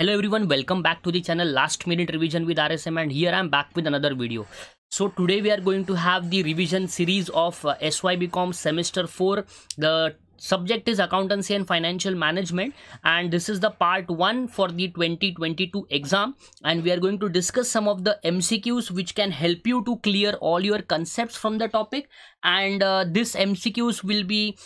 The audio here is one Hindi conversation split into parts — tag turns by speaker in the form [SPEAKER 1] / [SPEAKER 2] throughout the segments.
[SPEAKER 1] hello everyone welcome back to the channel last minute revision with rsm and here i'm back with another video so today we are going to have the revision series of uh, sybcom semester 4 the subject is accountancy and financial management and this is the part 1 for the 2022 exam and we are going to discuss some of the mcqs which can help you to clear all your concepts from the topic and uh, this mcqs will be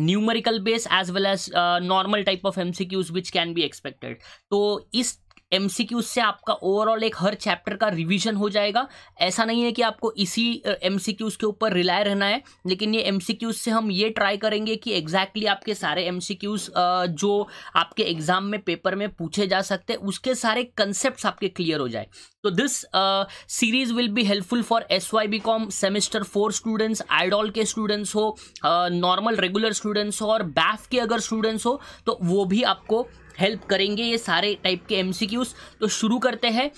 [SPEAKER 1] numerical base as well as normal type of MCQs which can be expected तो इस एम से आपका ओवरऑल एक हर चैप्टर का रिविज़न हो जाएगा ऐसा नहीं है कि आपको इसी एम के ऊपर रिलाय रहना है लेकिन ये एम से हम ये ट्राई करेंगे कि एग्जैक्टली exactly आपके सारे एम जो आपके एग्जाम में पेपर में पूछे जा सकते हैं उसके सारे कंसेप्ट आपके क्लियर हो जाए तो this series will be helpful for S Y B com semester four students IDOL के स्टूडेंट्स हो नॉर्मल रेगुलर स्टूडेंट्स हो और बैफ के अगर स्टूडेंट्स हो तो वो भी आपको हेल्प करेंगे ये सारे टाइप के एमसीक्यूज तो शुरू करते हैं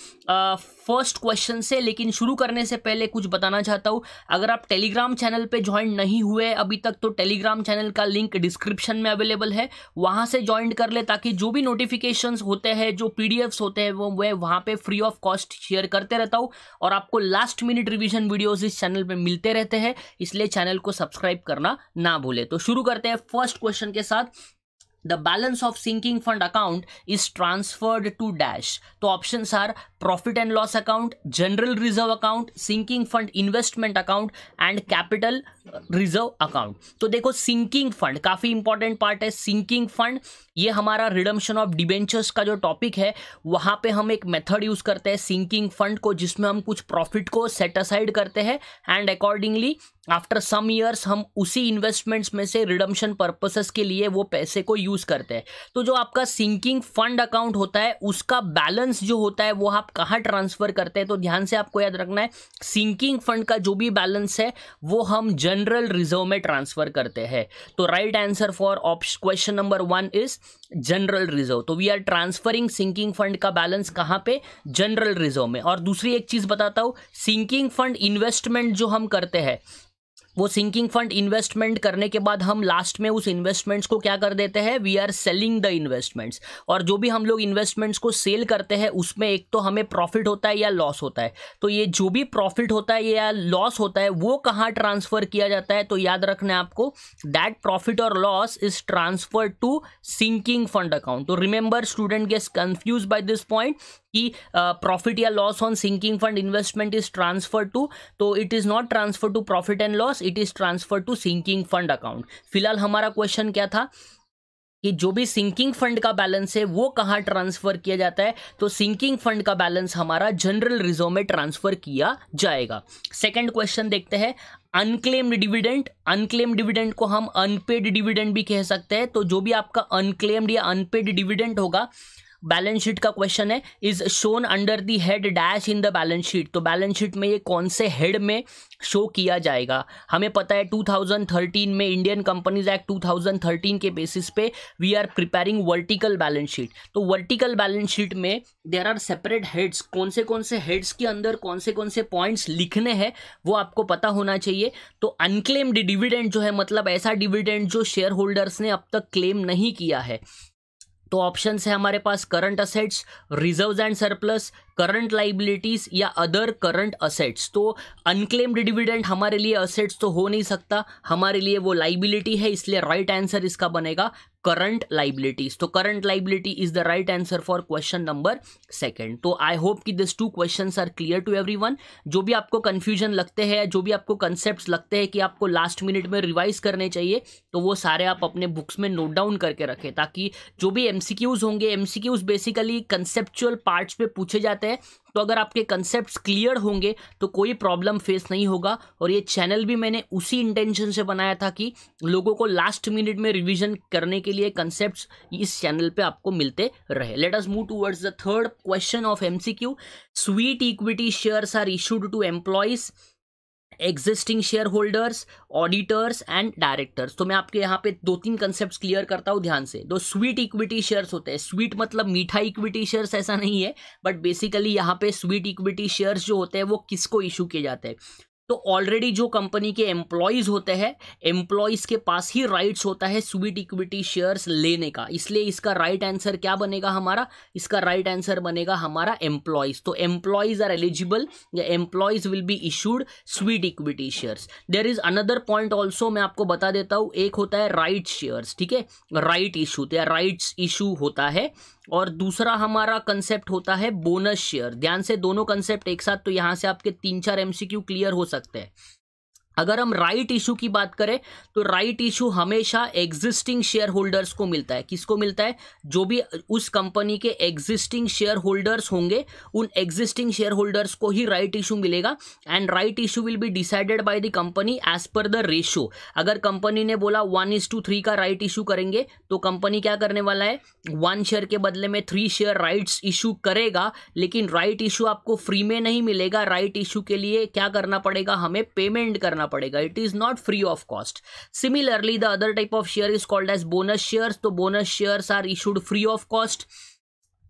[SPEAKER 1] फर्स्ट क्वेश्चन से लेकिन शुरू करने से पहले कुछ बताना चाहता हूँ अगर आप टेलीग्राम चैनल पे ज्वाइन नहीं हुए अभी तक तो टेलीग्राम चैनल का लिंक डिस्क्रिप्शन में अवेलेबल है वहाँ से ज्वाइन कर ले ताकि जो भी नोटिफिकेशंस होते हैं जो पी होते हैं वो वह वहाँ पर फ्री ऑफ कॉस्ट शेयर करते रहता हूँ और आपको लास्ट मिनट रिविजन वीडियोज इस चैनल पर मिलते रहते हैं इसलिए चैनल को सब्सक्राइब करना ना भूले तो शुरू करते हैं फर्स्ट क्वेश्चन के साथ the balance of sinking fund account is transferred to dash. The options are profit and loss account general reserve account sinking fund investment account and capital reserve account तो देखो सिंकिंग फंड काफ़ी इंपॉर्टेंट पार्ट है सिंकिंग फंड ये हमारा रिडम्शन ऑफ डिबेंचर्स का जो टॉपिक है वहां पे हम एक मेथड यूज़ करते हैं सिंकिंग फंड को जिसमें हम कुछ प्रॉफिट को सेट असाइड करते हैं and accordingly after some years हम उसी इन्वेस्टमेंट्स में से रिडम्शन पर्पसेस के लिए वो पैसे को यूज़ करते हैं तो जो आपका सिंकिंग फंड अकाउंट होता है उसका बैलेंस जो होता है वो आप आप कहाँ ट्रांसफ़र करते हैं तो ध्यान से आपको याद रखना है सिंकिंग फंड का जो भी बैलेंस है वो हम जनरल रिजर्व में ट्रांसफ़र करते हैं तो right answer for option question number one is general reserve तो we are transferring sinking fund का बैलेंस कहाँ पे जनरल रिजर्व में और दूसरी एक चीज़ बताता हूँ सिंकिंग फंड इन्वेस्टमेंट जो हम करते हैं वो सिंकिंग फंड इन्वेस्टमेंट करने के बाद हम लास्ट में उस इन्वेस्टमेंट्स को क्या कर देते हैं we are selling the investments और जो भी हम लोग इन्वेस्टमेंट्स को सेल करते हैं उसमें एक तो हमें प्रॉफिट होता है या लॉस होता है तो ये जो भी प्रॉफिट होता है या लॉस होता है वो कहाँ ट्रांसफर किया जाता है तो याद रखना आपको दैट प्रॉफिट और loss is transfer to sinking fund account तो remember student gets confuse by this point कि प्रॉफिट uh, या loss on sinking fund investment is transfer to तो it is not transfer to profit and loss it is transfer to sinking fund account फिलहाल हमारा क्वेश्चन क्या था कि जो भी सिंकिंग फंड का बैलेंस है वो कहाँ ट्रांसफर किया जाता है तो सिंकिंग फंड का बैलेंस हमारा जनरल रिजर्व में ट्रांसफर किया जाएगा सेकंड क्वेश्चन देखते हैं अनक्लेम्ड डिविडेंड अनक्लेम्ड डिविडेंड को हम अनपेड डिविडेंड भी कह सकते हैं तो जो भी आपका अनक्लेम्ड या अनपेड डिविडेंड होगा बैलेंस शीट का क्वेश्चन है is shown under the head dash in the balance sheet तो बैलेंस शीट में ये कौन से हेड में शो किया जाएगा हमें पता है 2013 में इंडियन कंपनीज एक्ट 2013 के बेसिस पे we are preparing vertical balance sheet तो वर्टिकल बैलेंस शीट में देर आर सेपरेट हेड्स कौन से कौन से हेड्स के अंदर कौन से कौन से पॉइंट्स लिखने हैं वो आपको पता होना चाहिए तो अनक्लेम्ड डिविडेंड जो है मतलब ऐसा डिविडेंड जो शेयर होल्डर्स ने अब तक क्लेम नहीं किया है तो ऑप्शन है हमारे पास current assets reserve and surplus current liabilities या अदर करंट असेट्स तो अनक्लेम्ड डिविडेंड हमारे लिए असेट्स तो हो नहीं सकता हमारे लिए वो लाइबिलिटी है इसलिए राइट आंसर इसका बनेगा करंट लाइबिलिटीज तो current liability is the right answer for question number second तो आई होप कि this two question are clear to every जो भी आपको कंफ्यूजन लगते हैं जो भी आपको कंसेप्ट लगते हैं कि आपको लास्ट मिनट में रिवाइज करने चाहिए तो वो सारे आप अपने बुक्स में नोट डाउन करके रखें ताकि जो भी एमसीक्यूज होंगे एमसीक्यूज बेसिकली कंसेप्चुअल पार्ट्स पे पूछे जाते सकते हैं तो अगर आपके कंसेप्ट क्लियर होंगे तो कोई प्रॉब्लम फेस नहीं होगा और ये चैनल भी मैंने उसी इंटेंशन से बनाया था कि लोगों को लास्ट मिनट में रिविजन करने के लिए कंसेप्ट इस चैनल पर आपको मिलते रहे let move towards the third question of MCQ sweet equity shares are issued to employees existing share holders auditors and directors तो मैं आपके यहाँ पे दो तीन कंसेप्ट क्लियर करता हूँ ध्यान से दो स्वीट इक्विटी शेयर्स होते हैं स्वीट मतलब मीठा इक्विटी शेयर्स ऐसा नहीं है बट बेसिकली यहाँ पे स्वीट इक्विटी शेयर्स जो होते हैं वो किसको इशू किए जाते हैं तो ऑलरेडी जो कंपनी के एम्प्लॉयज़ होते हैं एम्प्लॉयज़ के पास ही राइट्स होता है स्वीट इक्विटी शेयर्स लेने का इसलिए इसका राइट right आंसर क्या बनेगा हमारा इसका राइट right आंसर बनेगा हमारा एम्प्लॉयज़ तो एम्प्लॉयज़ आर एलिजिबल या employees will be issued sweet equity shares there is another point also मैं आपको बता देता हूँ एक होता है राइट शेयर्स ठीक है राइट इशू तो राइट्स इशू होता है और दूसरा हमारा कंसेप्ट होता है बोनस शेयर ध्यान से दोनों कंसेप्ट एक साथ तो यहाँ से आपके तीन चार एमसीक्यू क्लियर हो सकते हैं अगर हम राइट इशू की बात करें तो राइट इशू हमेशा एग्जिस्टिंग शेयर होल्डर्स को मिलता है किसको मिलता है जो भी उस कंपनी के एग्जिस्टिंग शेयर होल्डर्स होंगे उन एग्जिस्टिंग शेयर होल्डर्स को ही राइट इशू मिलेगा and right issue will be decided by the company as per the ratio अगर कंपनी ने बोला वन इज टू थ्री का राइट इशू करेंगे तो कंपनी क्या करने वाला है वन शेयर के बदले में थ्री शेयर राइट्स इशू करेगा लेकिन राइट इशू आपको फ्री में नहीं मिलेगा राइट इशू के लिए क्या करना पड़ेगा हमें पेमेंट करना करना पड़ेगा it is not free of cost similarly the other type of share is called as bonus share तो bonus shares are issued free of cost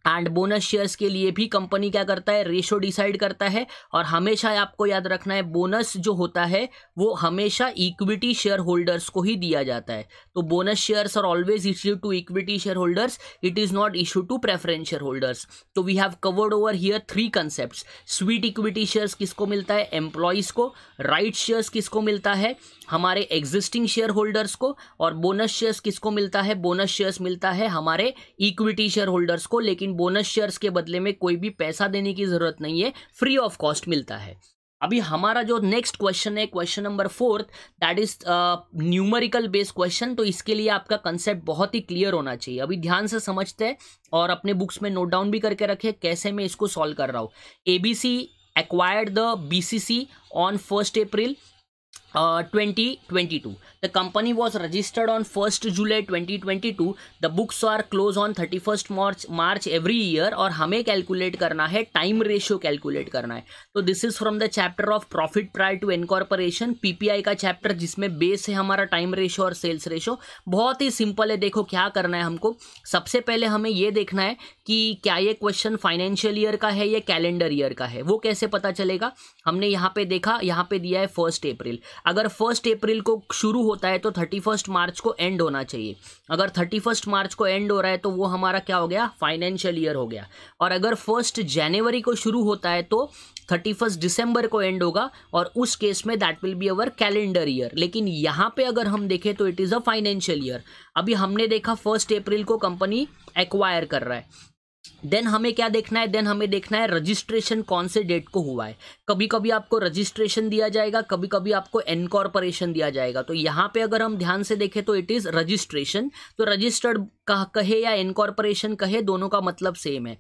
[SPEAKER 1] and bonus shares के लिए भी कंपनी क्या करता है रेशो डिसाइड करता है और हमेशा आपको याद रखना है बोनस जो होता है वो हमेशा इक्विटी शेयर होल्डर्स को ही दिया जाता है तो bonus shares are always issue to equity share holders it is not issue to preference share holders तो we have covered over here three concept sweet equity shares किसको मिलता है एम्प्लॉयज़ को राइट right शेयर्स किसको मिलता है हमारे एग्जिस्टिंग शेयर होल्डर्स को और बोनस शेयर्स किसको मिलता है बोनस शेयर्स मिलता है हमारे इक्विटी शेयर होल्डर्स को लेकिन बोनस शेयर्स के बदले में कोई भी पैसा देने की ज़रूरत नहीं है फ्री ऑफ कॉस्ट मिलता है अभी हमारा जो नेक्स्ट क्वेश्चन है question number fourth that is numerical based question तो इसके लिए आपका कंसेप्ट बहुत ही क्लियर होना चाहिए अभी ध्यान से समझते हैं और अपने बुक्स में नोट डाउन भी करके रखें कैसे मैं इसको सॉल्व कर रहा हूँ ABC acquired the BCC on first April Uh, 2022 the company was registered on 1st july 2022 the books are closed on 31st march march every year और हमें कैलकुलेट करना है टाइम रेशियो कैलकुलेट करना है तो this is from the chapter of profit prior to incorporation PPI का चैप्टर जिसमें बेस है हमारा टाइम रेशियो और सेल्स रेशियो बहुत ही सिंपल है देखो क्या करना है हमको सबसे पहले हमें ये देखना है कि क्या ये क्वेश्चन फाइनेंशियल ईयर का है या कैलेंडर ईयर का है वो कैसे पता चलेगा हमने यहाँ पे देखा यहाँ पे दिया है फर्स्ट अप्रैल अगर फर्स्ट अप्रैल को शुरू होता है तो थर्टी फर्स्ट मार्च को एंड होना चाहिए अगर थर्टी फर्स्ट मार्च को एंड हो रहा है तो वो हमारा क्या हो गया फाइनेंशियल ईयर हो गया और अगर फर्स्ट जनवरी को शुरू होता है तो थर्टी फर्स्ट दिसंबर को एंड होगा और उस केस में that will be our calendar year लेकिन यहाँ पे अगर हम देखें तो it is a financial year अभी हमने देखा फर्स्ट अप्रैल को कंपनी एक्वायर कर रहा है देन हमें क्या देखना है देन हमें देखना है रजिस्ट्रेशन कौन से डेट को हुआ है कभी कभी आपको रजिस्ट्रेशन दिया जाएगा कभी कभी आपको एनकॉर्पोरेशन दिया जाएगा तो यहाँ पे अगर हम ध्यान से देखें तो इट इज़ रजिस्ट्रेशन तो रजिस्टर्ड कह कहे या इनकॉर्पोरेशन कहे दोनों का मतलब सेम है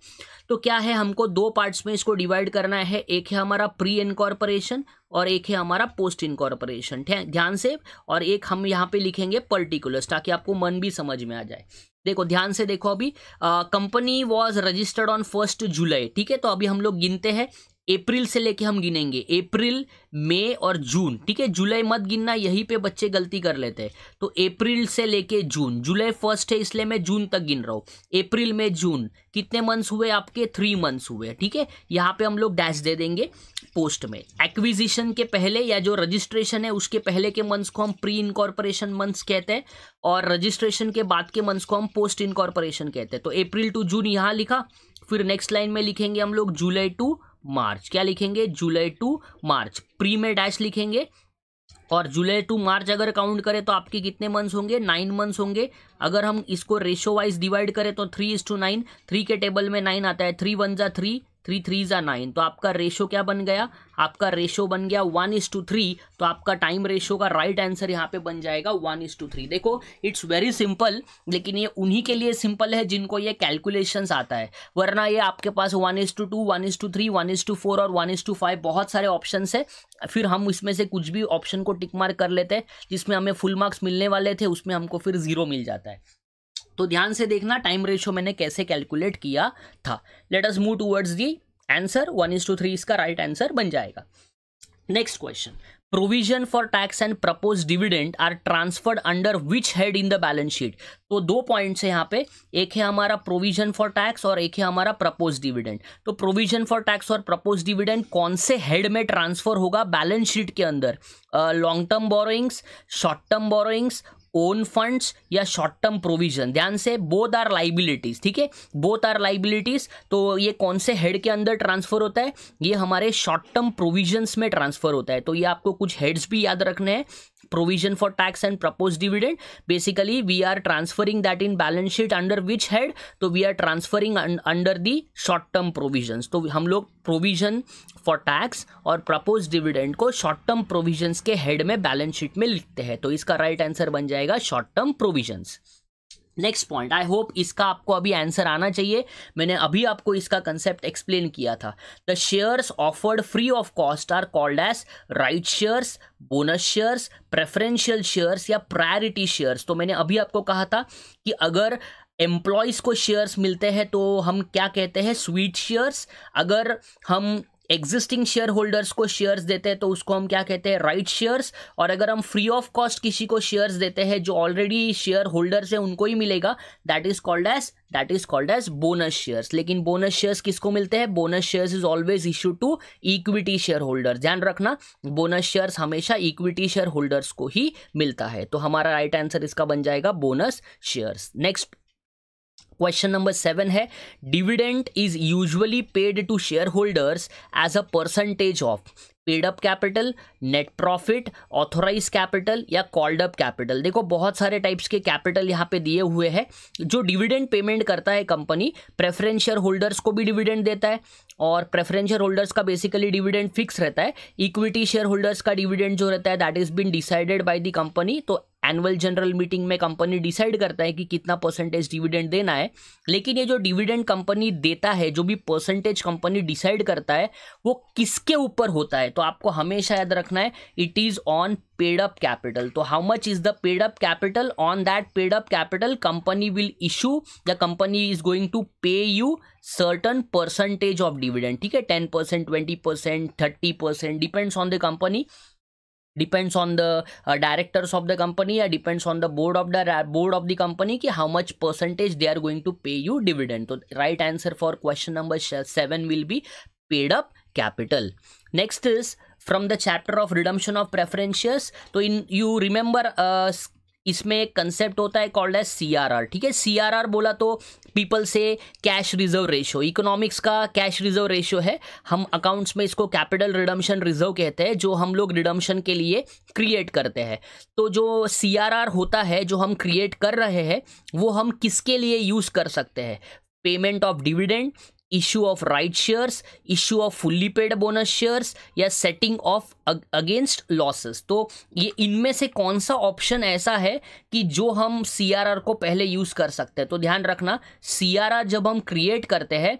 [SPEAKER 1] तो क्या है हमको दो पार्ट्स में इसको डिवाइड करना है एक है हमारा प्री इनकॉर्पोरेशन और एक है हमारा पोस्ट इनकॉर्पोरेशन ध्यान से और एक हम यहाँ पे लिखेंगे पर्टिकुलर्स ताकि आपको मन भी समझ में आ जाए देखो ध्यान से देखो अभी company was registered on first July ठीक है तो अभी हम लोग गिनते हैं अप्रैल से लेके हम गिनेंगे अप्रैल मई और जून ठीक है जुलाई मत गिनना यहीं पे बच्चे गलती कर लेते हैं तो अप्रैल से लेके जून जुलाई फर्स्ट है इसलिए मैं जून तक गिन रहा हूँ अप्रैल में जून कितने मंथ्स हुए आपके थ्री मंथ्स हुए ठीक है यहाँ पे हम लोग डैश दे देंगे पोस्ट में एक्विजिशन के पहले या जो रजिस्ट्रेशन है उसके पहले के मंथ्स को हम प्री इनकॉर्पोरेशन मंथ्स कहते हैं और रजिस्ट्रेशन के बाद के मंथ्स को हम पोस्ट इनकॉर्पोरेशन कहते हैं तो अप्रैल टू जून यहाँ लिखा फिर नेक्स्ट लाइन में लिखेंगे हम लोग जुलाई टू मार्च क्या लिखेंगे जुलाई टू मार्च प्री में डैश लिखेंगे और जुलाई टू मार्च अगर काउंट करें तो आपके कितने मंथ्स होंगे नाइन मंथ्स होंगे अगर हम इसको रेशो वाइज डिवाइड करें तो three is to nine three के टेबल में नाइन आता है थ्री वन जा थ्री थ्री थ्री ज़ा नाइन तो आपका रेशो क्या बन गया आपका रेशो बन गया वन इज टू थ्री तो आपका टाइम रेशो का राइट आंसर यहाँ पे बन जाएगा वन इज टू थ्री देखो इट्स वेरी सिंपल लेकिन ये उन्हीं के लिए सिंपल है जिनको ये कैलकुलेशंस आता है वरना ये आपके पास one is to two one is to three one is to four और वन इज टू फाइव बहुत सारे ऑप्शन है फिर हम इसमें से कुछ भी ऑप्शन को टिक मार्क कर लेते हैं जिसमें हमें फुल मार्क्स मिलने वाले थे उसमें हमको फिर ज़ीरो मिल जाता है तो ध्यान से देखना टाइम रेशियो मैंने कैसे कैलकुलेट किया था let us move towards the answer one is to three इसका राइट right आंसर बन जाएगा next question provision for tax and propose dividend are transferred under which head in the balance sheet तो दो पॉइंट्स है यहाँ पे एक है हमारा प्रोविजन फॉर टैक्स और एक है हमारा प्रपोज डिविडेंड तो प्रोविजन फॉर टैक्स और प्रपोज डिविडेंड कौन से हेड में ट्रांसफर होगा बैलेंस शीट के अंदर long term borrowings short term borrowings own funds या शॉर्ट टर्म प्रोविजन ध्यान से बोथ आर लाइबिलिटीज ठीक है बोथ आर लाइबिलिटीज तो ये कौन से हेड के अंदर ट्रांसफर होता है ये हमारे शॉर्ट टर्म प्रोविजन में ट्रांसफर होता है तो ये आपको कुछ हेड्स भी याद रखने हैं provision for tax and proposed dividend basically we are transferring that in balance sheet under which head तो we are transferring under the short term provisions तो हम लोग प्रोविजन फॉर टैक्स और प्रपोज डिविडेंड को शॉर्ट टर्म प्रोविजंस के हेड में बैलेंस शीट में लिखते हैं तो इसका राइट right आंसर बन जाएगा short term provisions next point I hope इसका आपको अभी आंसर आना चाहिए मैंने अभी आपको इसका कंसेप्ट एक्सप्लेन किया था the shares offered free of cost are called as right shares bonus shares preferential shares या प्रायोरिटी शेयर्स तो मैंने अभी आपको कहा था कि अगर एम्प्लॉयज़ को शेयर्स मिलते हैं तो हम क्या कहते हैं स्वीट शेयर्स अगर हम एग्जिस्टिंग शेयर होल्डर्स को शेयर्स देते हैं तो उसको हम क्या कहते हैं राइट शेयर्स और अगर हम फ्री ऑफ कॉस्ट किसी को शेयर्स देते हैं जो ऑलरेडी शेयर होल्डर्स है उनको ही मिलेगा that is called as that is called as bonus shares लेकिन बोनस शेयर्स किसको मिलते हैं bonus shares is always issue to equity share holder ध्यान रखना बोनस शेयर्स हमेशा इक्विटी शेयर होल्डर्स को ही मिलता है तो हमारा राइट right आंसर इसका बन जाएगा bonus shares next question number seven है dividend is usually paid to share holders as a percentage of paid up capital net profit authorize capital या कॉल्ड अप कैपिटल देखो बहुत सारे टाइप्स के कैपिटल यहाँ पे दिए हुए हैं जो डिविडेंड पेमेंट करता है कंपनी प्रेफरेंस शेयर होल्डर्स को भी डिविडेंड देता है और प्रेफरेंस शेयर होल्डर्स का बेसिकली डिविडेंड फिक्स रहता है इक्विटी शेयर होल्डर्स का डिविडेंड जो रहता है that is been decided by the company तो एनुअल जनरल मीटिंग में कंपनी डिसाइड करता है कि कितना परसेंटेज डिविडेंड देना है लेकिन ये जो डिविडेंड कंपनी देता है जो भी परसेंटेज कंपनी डिसाइड करता है वो किसके ऊपर होता है तो आपको हमेशा याद रखना है it is on paid up capital तो how much is the paid up capital on that paid up capital company will issue the company is going to pay you certain percentage of dividend ठीक है ten percent twenty percent thirty percent depends on the company depends on the uh, directors of the company or uh, depends on the board of the board of the company ki how much percentage they are going to pay you dividend so right answer for question number 7 will be paid up capital next is from the chapter of redemption of preferences. so in you remember uh, इसमें एक कंसेप्ट होता है called as C R R ठीक है सी आर आर बोला तो पीपल से कैश रिजर्व रेशो इकोनॉमिक्स का कैश रिजर्व रेशो है हम अकाउंट्स में इसको कैपिटल रिडम्शन रिजर्व कहते हैं जो हम लोग रिडम्शन के लिए क्रिएट करते हैं तो जो सी आर आर होता है जो हम क्रिएट कर रहे हैं वो हम किसके लिए यूज़ कर सकते हैं payment of dividend issue of right shares issue of fully paid bonus shares या सेटिंग ऑफ अगेंस्ट लॉसेस तो ये इनमें से कौन सा ऑप्शन ऐसा है कि जो हम सी को पहले यूज कर सकते हैं तो ध्यान रखना सी जब हम क्रिएट करते हैं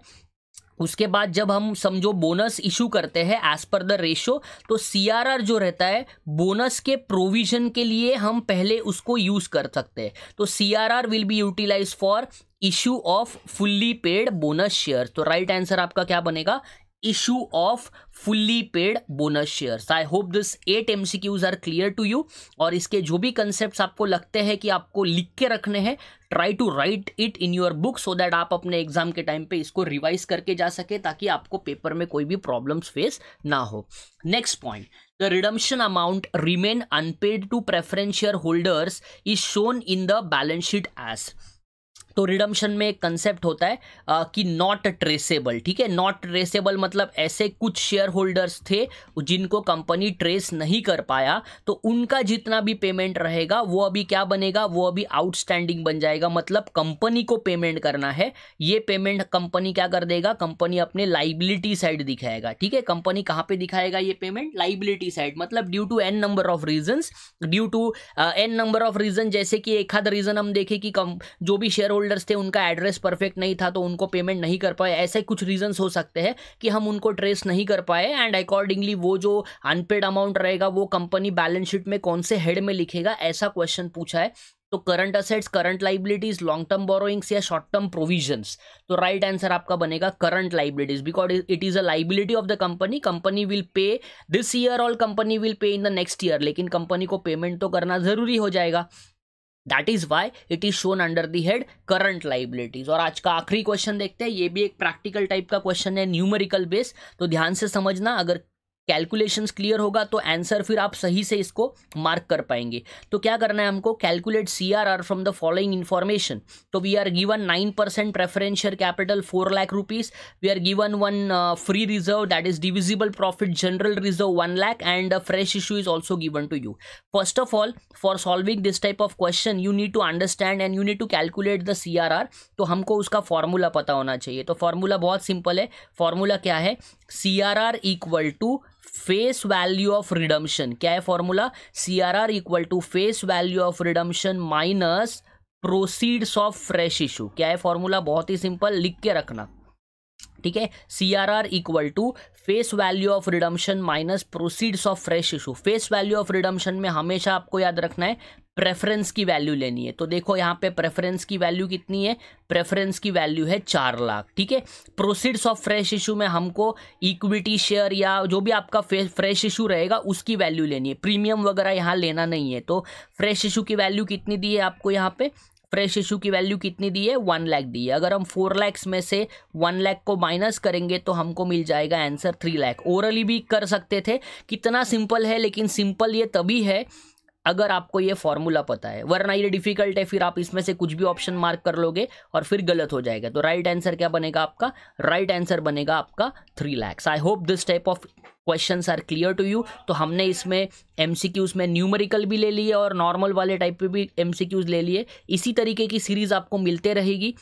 [SPEAKER 1] उसके बाद जब हम समझो बोनस इशू करते हैं एज पर द रेशो तो सी जो रहता है बोनस के प्रोविजन के लिए हम पहले उसको यूज़ कर सकते हैं तो C will be utilize for issue of fully paid bonus share तो राइट आंसर आपका क्या बनेगा issue of fully paid bonus shares. I hope this eight MCQs are clear to you. और इसके जो भी कंसेप्ट आपको लगते हैं कि आपको लिख के रखने हैं try to write it in your book so that आप अपने एग्जाम के टाइम पे इसको रिवाइज करके जा सके ताकि आपको पेपर में कोई भी प्रॉब्लम फेस ना हो next point the redemption amount remain unpaid to preference share holders is shown in the balance sheet as तो रिडम्शन में एक कंसेप्ट होता है आ, कि नॉट ट्रेसेबल ठीक है नॉट ट्रेसेबल मतलब ऐसे कुछ शेयर होल्डर्स थे जिनको कंपनी ट्रेस नहीं कर पाया तो उनका जितना भी पेमेंट रहेगा वो अभी क्या बनेगा वो अभी आउटस्टैंडिंग बन जाएगा मतलब कंपनी को पेमेंट करना है ये पेमेंट कंपनी क्या कर देगा कंपनी अपने लाइबिलिटी साइड दिखाएगा ठीक है कंपनी कहाँ पर दिखाएगा ये पेमेंट लाइबिलिटी साइड मतलब due to an number of reason due to an number of reason जैसे कि एक रीजन हम देखें कि कम, जो भी शेयर होल्डर होल्डर्स थे उनका एड्रेस परफेक्ट नहीं था तो उनको पेमेंट नहीं कर पाए ऐसे कुछ रीजंस हो सकते हैं कि हम उनको ट्रेस नहीं कर पाए एंड अकॉर्डिंगली वो जो अनपेड अमाउंट रहेगा वो कंपनी बैलेंस शीट में कौन से हेड में लिखेगा ऐसा क्वेश्चन पूछा है तो current assets current liabilities long term borrowings या शॉर्ट टर्म प्रोविजंस तो राइट right आंसर आपका बनेगा current liabilities because it is a liability of the company company will pay this year or company will pay in the next year लेकिन कंपनी को पेमेंट तो करना जरूरी हो जाएगा that is why it is shown under the head current liabilities और आज का आखिरी क्वेश्चन देखते हैं ये भी एक प्रैक्टिकल टाइप का क्वेश्चन है न्यूमेरिकल बेस तो ध्यान से समझना अगर कैलकुलेशंस क्लियर होगा तो आंसर फिर आप सही से इसको मार्क कर पाएंगे तो क्या करना है हमको calculate C R R from the following information तो we are given nine percent preference share capital four lakh rupees we are given one free reserve that is divisible profit general reserve one lakh and fresh issue is also given to you first of all for solving this type of question you need to understand and you need to calculate the C R R तो हमको उसका फॉर्मूला पता होना चाहिए तो फॉर्मूला बहुत सिंपल है फॉर्मूला क्या है C R R equal to face value of redemption क्या है formula C R R equal to face value of redemption minus proceeds of fresh issue क्या है फॉर्मूला बहुत ही सिंपल लिख के रखना ठीक है C R R equal to face value of redemption minus proceeds of fresh issue face value of redemption में हमेशा आपको याद रखना है प्रेफरेंस की वैल्यू लेनी है तो देखो यहाँ पे प्रेफरेंस की वैल्यू कितनी है प्रेफरेंस की वैल्यू है चार लाख ठीक है प्रोसीड्स ऑफ फ्रेश इशू में हमको इक्विटी शेयर या जो भी आपका फ्रेश इशू रहेगा उसकी वैल्यू लेनी है प्रीमियम वगैरह यहाँ लेना नहीं है तो फ्रेश इशू की वैल्यू कितनी दी है आपको यहाँ पे फ्रेश इशू की वैल्यू कितनी दी है वन लैख दी है अगर हम फोर लैक्स में से वन लैख को माइनस करेंगे तो हमको मिल जाएगा आंसर थ्री लैख ओरली भी कर सकते थे कितना सिंपल है लेकिन सिंपल ये तभी है अगर आपको ये फॉर्मूला पता है वरना ये डिफिकल्ट है फिर आप इसमें से कुछ भी ऑप्शन मार्क कर लोगे और फिर गलत हो जाएगा तो राइट आंसर क्या बनेगा आपका राइट आंसर बनेगा आपका three lakhs I hope this type of question are clear to you तो हमने इसमें एम में न्यूमरिकल भी ले लिए और नॉर्मल वाले टाइप पे भी एम ले लिए इसी तरीके की सीरीज़ आपको मिलते रहेगी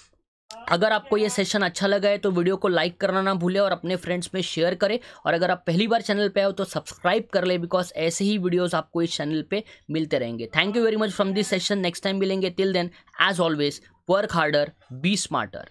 [SPEAKER 1] अगर आपको ये सेशन अच्छा लगा है तो वीडियो को लाइक करना ना भूलें और अपने फ्रेंड्स में शेयर करें और अगर आप पहली बार चैनल पे आए हो तो सब्सक्राइब कर ले बिकॉज ऐसे ही वीडियोस आपको इस चैनल पे मिलते रहेंगे thank you very much from this session next time मिलेंगे till then as always work harder be smarter